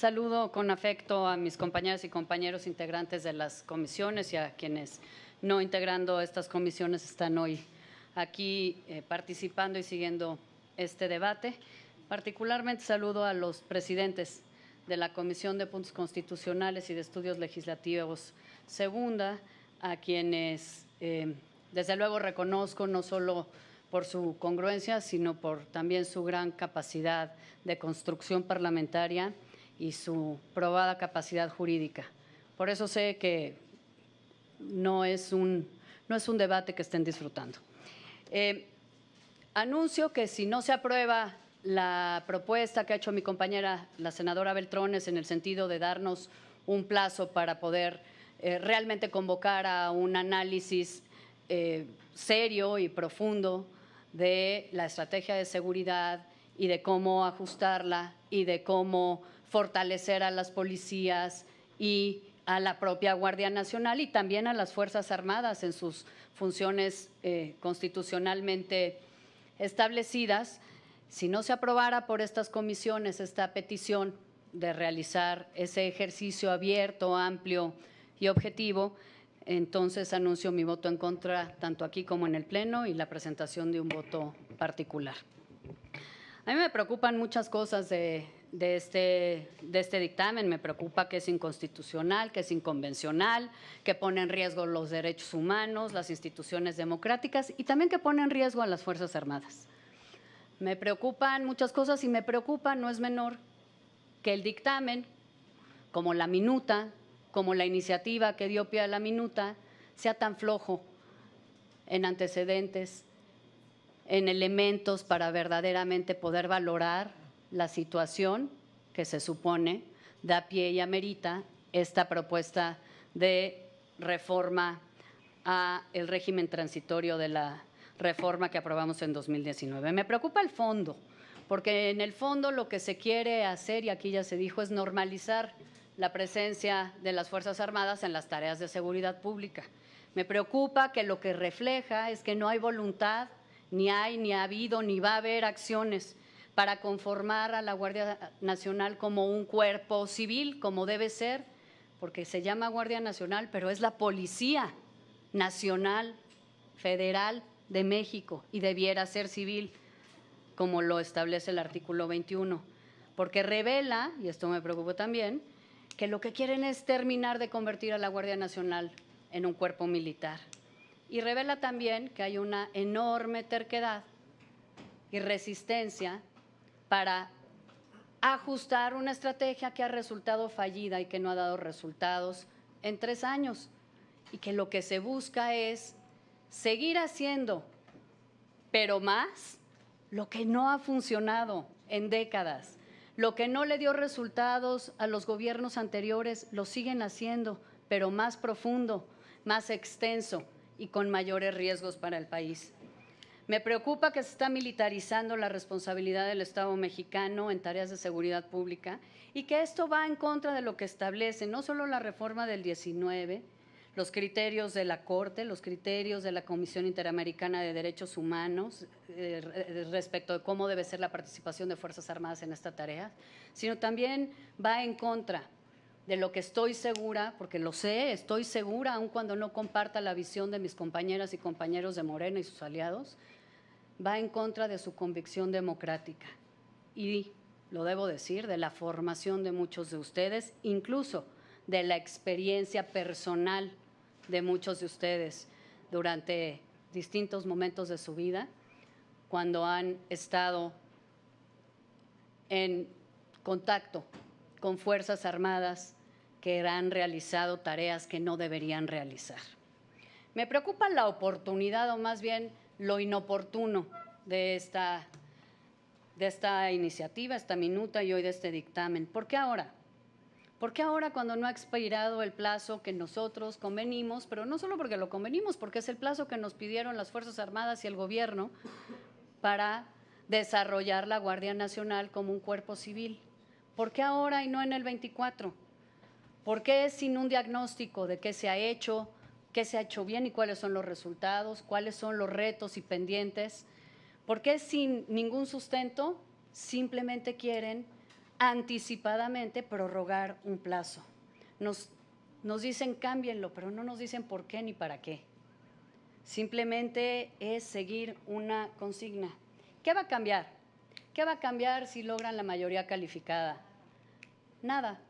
Saludo con afecto a mis compañeras y compañeros integrantes de las comisiones y a quienes no integrando estas comisiones están hoy aquí eh, participando y siguiendo este debate. Particularmente saludo a los presidentes de la Comisión de Puntos Constitucionales y de Estudios Legislativos Segunda, a quienes eh, desde luego reconozco no solo por su congruencia, sino por también su gran capacidad de construcción parlamentaria y su probada capacidad jurídica. Por eso sé que no es un, no es un debate que estén disfrutando. Eh, anuncio que si no se aprueba la propuesta que ha hecho mi compañera, la senadora Beltrones, en el sentido de darnos un plazo para poder eh, realmente convocar a un análisis eh, serio y profundo de la estrategia de seguridad y de cómo ajustarla y de cómo fortalecer a las policías y a la propia Guardia Nacional y también a las Fuerzas Armadas en sus funciones eh, constitucionalmente establecidas. Si no se aprobara por estas comisiones esta petición de realizar ese ejercicio abierto, amplio y objetivo, entonces anuncio mi voto en contra tanto aquí como en el Pleno y la presentación de un voto particular. A mí me preocupan muchas cosas de este, de este, dictamen. Me preocupa que es inconstitucional, que es inconvencional, que pone en riesgo los derechos humanos, las instituciones democráticas y también que pone en riesgo a las Fuerzas Armadas. Me preocupan muchas cosas y me preocupa, no es menor, que el dictamen, como la minuta, como la iniciativa que dio pie a la minuta, sea tan flojo en antecedentes, en elementos para verdaderamente poder valorar la situación que se supone da pie y amerita esta propuesta de reforma a el régimen transitorio de la reforma que aprobamos en 2019. Me preocupa el fondo, porque en el fondo lo que se quiere hacer, y aquí ya se dijo, es normalizar la presencia de las Fuerzas Armadas en las tareas de seguridad pública. Me preocupa que lo que refleja es que no hay voluntad, ni hay, ni ha habido, ni va a haber acciones para conformar a la Guardia Nacional como un cuerpo civil, como debe ser, porque se llama Guardia Nacional, pero es la Policía Nacional Federal de México y debiera ser civil, como lo establece el artículo 21, porque revela, y esto me preocupa también, que lo que quieren es terminar de convertir a la Guardia Nacional en un cuerpo militar. Y revela también que hay una enorme terquedad y resistencia para ajustar una estrategia que ha resultado fallida y que no ha dado resultados en tres años y que lo que se busca es seguir haciendo, pero más, lo que no ha funcionado en décadas. Lo que no le dio resultados a los gobiernos anteriores lo siguen haciendo, pero más profundo, más extenso y con mayores riesgos para el país. Me preocupa que se está militarizando la responsabilidad del Estado mexicano en tareas de seguridad pública y que esto va en contra de lo que establece no solo la reforma del 19, los criterios de la Corte, los criterios de la Comisión Interamericana de Derechos Humanos eh, respecto de cómo debe ser la participación de Fuerzas Armadas en esta tarea, sino también va en contra de lo que estoy segura, porque lo sé, estoy segura, aun cuando no comparta la visión de mis compañeras y compañeros de Morena y sus aliados, va en contra de su convicción democrática y, lo debo decir, de la formación de muchos de ustedes, incluso de la experiencia personal de muchos de ustedes durante distintos momentos de su vida, cuando han estado en contacto con Fuerzas Armadas que han realizado tareas que no deberían realizar. Me preocupa la oportunidad, o más bien lo inoportuno de esta, de esta iniciativa, esta minuta y hoy de este dictamen. ¿Por qué ahora? ¿Por qué ahora cuando no ha expirado el plazo que nosotros convenimos, pero no solo porque lo convenimos, porque es el plazo que nos pidieron las Fuerzas Armadas y el gobierno para desarrollar la Guardia Nacional como un cuerpo civil? ¿Por qué ahora y no en el 24? ¿Por qué sin un diagnóstico de qué se ha hecho, qué se ha hecho bien y cuáles son los resultados, cuáles son los retos y pendientes, porque sin ningún sustento simplemente quieren anticipadamente prorrogar un plazo. Nos, dicen cámbienlo, pero no nos dicen por qué ni para qué. Simplemente es seguir una consigna. ¿Qué va a cambiar? ¿Qué va a cambiar si logran la mayoría calificada? Nada,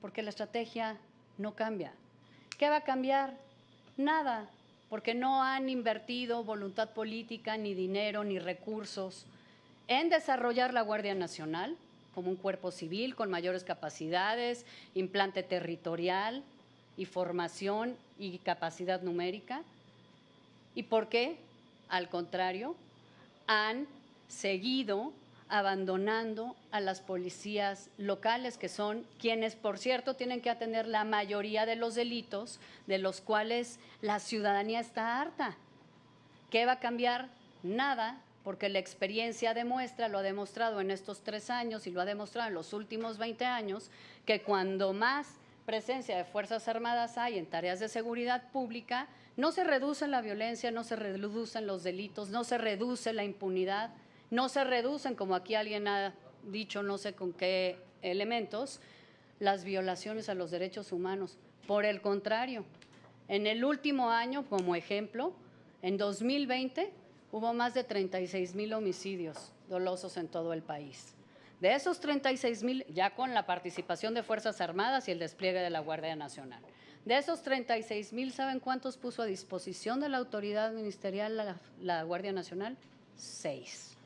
porque la estrategia no cambia. ¿Qué va a cambiar Nada, porque no han invertido voluntad política, ni dinero, ni recursos en desarrollar la Guardia Nacional como un cuerpo civil con mayores capacidades, implante territorial y formación y capacidad numérica. ¿Y por qué? Al contrario, han seguido abandonando a las policías locales, que son quienes, por cierto, tienen que atender la mayoría de los delitos de los cuales la ciudadanía está harta. ¿Qué va a cambiar? Nada, porque la experiencia demuestra, lo ha demostrado en estos tres años y lo ha demostrado en los últimos 20 años, que cuando más presencia de Fuerzas Armadas hay en tareas de seguridad pública, no se reduce la violencia, no se reducen los delitos, no se reduce la impunidad. No se reducen, como aquí alguien ha dicho, no sé con qué elementos, las violaciones a los derechos humanos. Por el contrario, en el último año, como ejemplo, en 2020 hubo más de 36 mil homicidios dolosos en todo el país. De esos 36 mil, ya con la participación de Fuerzas Armadas y el despliegue de la Guardia Nacional. De esos 36 mil, ¿saben cuántos puso a disposición de la autoridad ministerial la, la Guardia Nacional? Seis.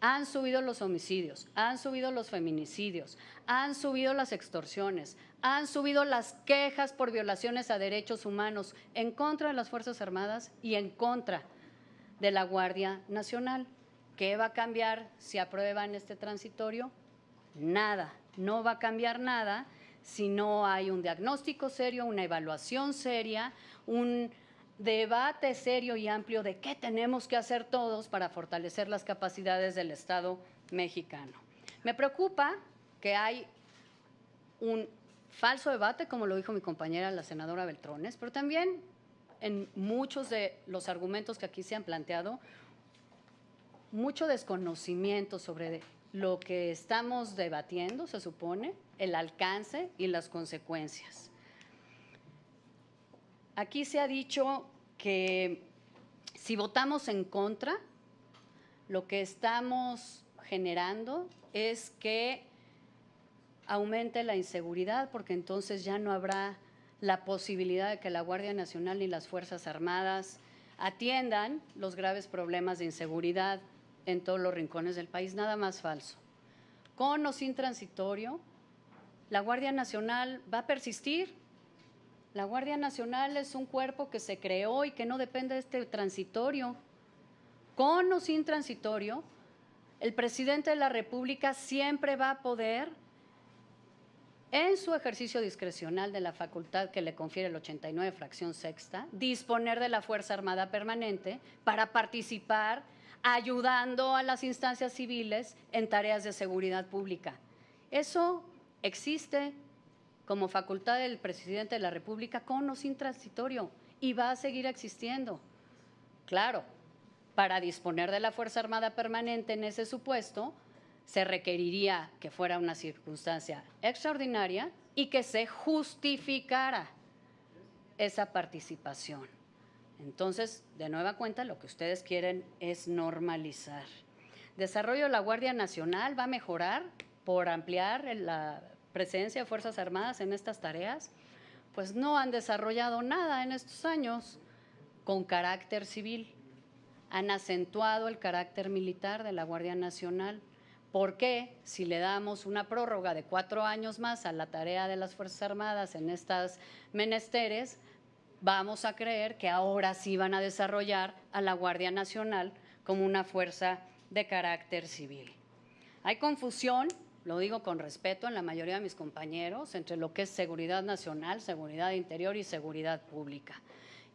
Han subido los homicidios, han subido los feminicidios, han subido las extorsiones, han subido las quejas por violaciones a derechos humanos en contra de las Fuerzas Armadas y en contra de la Guardia Nacional. ¿Qué va a cambiar si aprueban este transitorio? Nada, no va a cambiar nada si no hay un diagnóstico serio, una evaluación seria, un debate serio y amplio de qué tenemos que hacer todos para fortalecer las capacidades del Estado mexicano. Me preocupa que hay un falso debate, como lo dijo mi compañera la senadora Beltrones, pero también en muchos de los argumentos que aquí se han planteado, mucho desconocimiento sobre lo que estamos debatiendo, se supone, el alcance y las consecuencias. Aquí se ha dicho que si votamos en contra, lo que estamos generando es que aumente la inseguridad, porque entonces ya no habrá la posibilidad de que la Guardia Nacional ni las Fuerzas Armadas atiendan los graves problemas de inseguridad en todos los rincones del país, nada más falso. Con o sin transitorio, la Guardia Nacional va a persistir la Guardia Nacional es un cuerpo que se creó y que no depende de este transitorio. Con o sin transitorio, el presidente de la República siempre va a poder, en su ejercicio discrecional de la facultad que le confiere el 89, fracción sexta, disponer de la Fuerza Armada Permanente para participar ayudando a las instancias civiles en tareas de seguridad pública. Eso existe, como facultad del presidente de la República con o sin transitorio y va a seguir existiendo. Claro, para disponer de la Fuerza Armada Permanente en ese supuesto, se requeriría que fuera una circunstancia extraordinaria y que se justificara esa participación. Entonces, de nueva cuenta, lo que ustedes quieren es normalizar. Desarrollo de la Guardia Nacional va a mejorar por ampliar la presencia de Fuerzas Armadas en estas tareas, pues no han desarrollado nada en estos años con carácter civil. Han acentuado el carácter militar de la Guardia Nacional. ¿Por qué? Si le damos una prórroga de cuatro años más a la tarea de las Fuerzas Armadas en estas menesteres, vamos a creer que ahora sí van a desarrollar a la Guardia Nacional como una fuerza de carácter civil. Hay confusión lo digo con respeto en la mayoría de mis compañeros, entre lo que es seguridad nacional, seguridad interior y seguridad pública.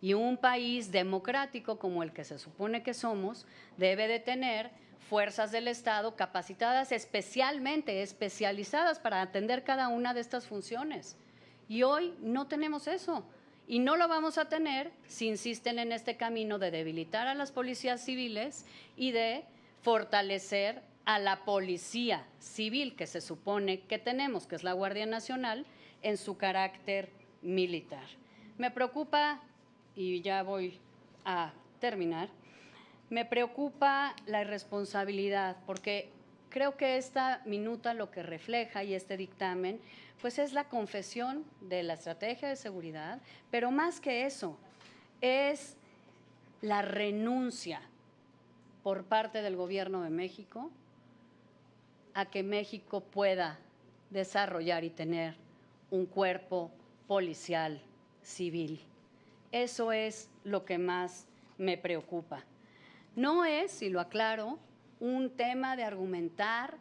Y un país democrático como el que se supone que somos debe de tener fuerzas del Estado capacitadas especialmente, especializadas para atender cada una de estas funciones. Y hoy no tenemos eso. Y no lo vamos a tener si insisten en este camino de debilitar a las policías civiles y de fortalecer a la policía civil que se supone que tenemos, que es la Guardia Nacional, en su carácter militar. Me preocupa, y ya voy a terminar, me preocupa la irresponsabilidad, porque creo que esta minuta lo que refleja y este dictamen, pues es la confesión de la estrategia de seguridad, pero más que eso, es la renuncia por parte del gobierno de México a que México pueda desarrollar y tener un cuerpo policial civil. Eso es lo que más me preocupa. No es, si lo aclaro, un tema de argumentar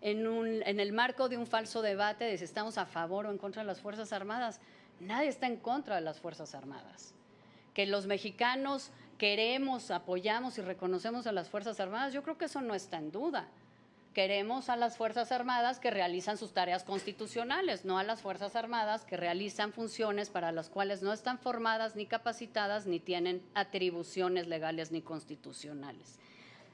en, en, el marco de un falso debate de si estamos a favor o en contra de las Fuerzas Armadas. Nadie está en contra de las Fuerzas Armadas. Que los mexicanos queremos, apoyamos y reconocemos a las Fuerzas Armadas, yo creo que eso no está en duda queremos a las Fuerzas Armadas que realizan sus tareas constitucionales, no a las Fuerzas Armadas que realizan funciones para las cuales no están formadas ni capacitadas ni tienen atribuciones legales ni constitucionales.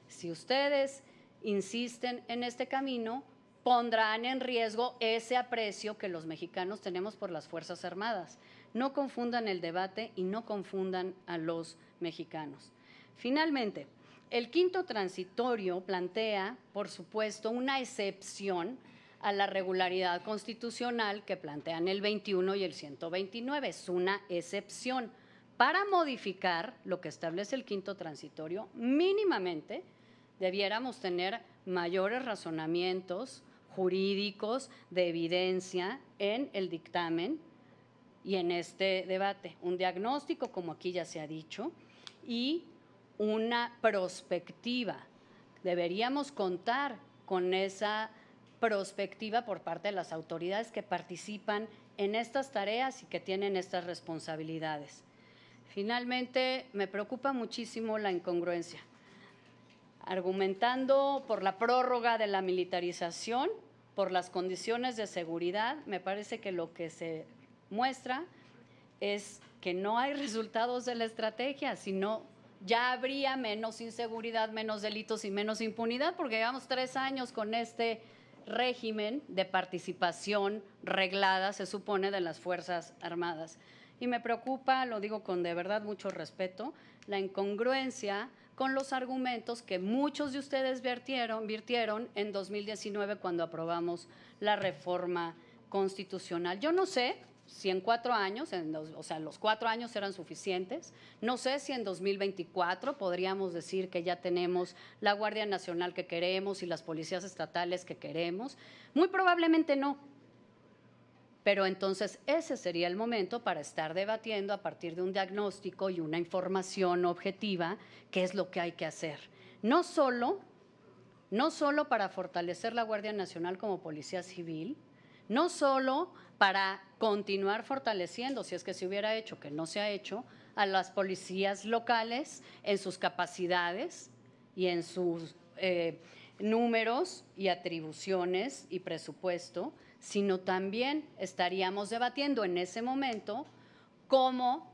Si ustedes insisten en este camino, pondrán en riesgo ese aprecio que los mexicanos tenemos por las Fuerzas Armadas. No confundan el debate y no confundan a los mexicanos. Finalmente, el quinto transitorio plantea, por supuesto, una excepción a la regularidad constitucional que plantean el 21 y el 129. Es una excepción para modificar lo que establece el quinto transitorio mínimamente debiéramos tener mayores razonamientos jurídicos de evidencia en el dictamen y en este debate. Un diagnóstico, como aquí ya se ha dicho, y una prospectiva. Deberíamos contar con esa prospectiva por parte de las autoridades que participan en estas tareas y que tienen estas responsabilidades. Finalmente, me preocupa muchísimo la incongruencia. Argumentando por la prórroga de la militarización, por las condiciones de seguridad, me parece que lo que se muestra es que no hay resultados de la estrategia, sino ya habría menos inseguridad, menos delitos y menos impunidad, porque llevamos tres años con este régimen de participación reglada, se supone, de las Fuerzas Armadas. Y me preocupa, lo digo con de verdad mucho respeto, la incongruencia con los argumentos que muchos de ustedes vertieron, virtieron en 2019 cuando aprobamos la reforma constitucional. Yo no sé si en cuatro años, o sea, los cuatro años eran suficientes. No sé si en 2024 podríamos decir que ya tenemos la Guardia Nacional que queremos y las policías estatales que queremos. Muy probablemente no. Pero entonces ese sería el momento para estar debatiendo a partir de un diagnóstico y una información objetiva qué es lo que hay que hacer. No solo, no solo para fortalecer la Guardia Nacional como policía civil, no solo para continuar fortaleciendo, si es que se hubiera hecho, que no se ha hecho, a las policías locales en sus capacidades y en sus eh, números y atribuciones y presupuesto, sino también estaríamos debatiendo en ese momento cómo,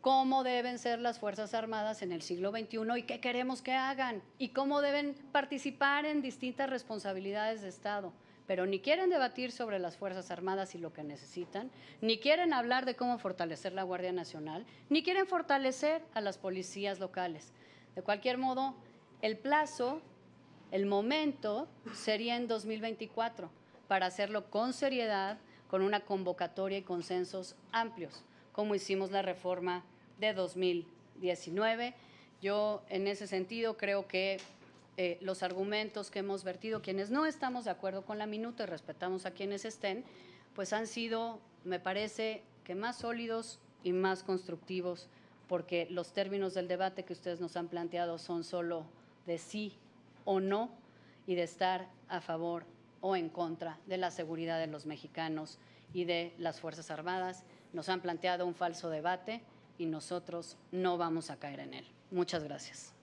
cómo deben ser las Fuerzas Armadas en el siglo XXI y qué queremos que hagan y cómo deben participar en distintas responsabilidades de Estado pero ni quieren debatir sobre las Fuerzas Armadas y lo que necesitan, ni quieren hablar de cómo fortalecer la Guardia Nacional, ni quieren fortalecer a las policías locales. De cualquier modo, el plazo, el momento sería en 2024 para hacerlo con seriedad, con una convocatoria y consensos amplios, como hicimos la reforma de 2019. Yo en ese sentido creo que eh, los argumentos que hemos vertido, quienes no estamos de acuerdo con la minuta y respetamos a quienes estén, pues han sido, me parece, que más sólidos y más constructivos, porque los términos del debate que ustedes nos han planteado son solo de sí o no y de estar a favor o en contra de la seguridad de los mexicanos y de las Fuerzas Armadas. Nos han planteado un falso debate y nosotros no vamos a caer en él. Muchas gracias.